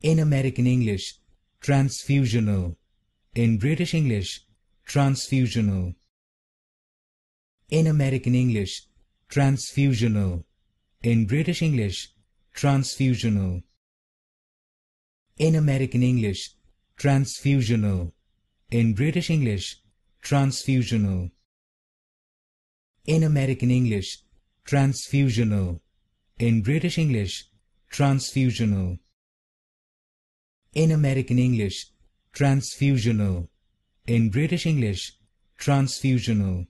In American English, transfusional. In British English, transfusional. In American English, transfusional. In British English, transfusional. In American English, transfusional. In British English, transfusional. In American English, transfusional. In British English, transfusional. In American English, transfusional. In British English, transfusional.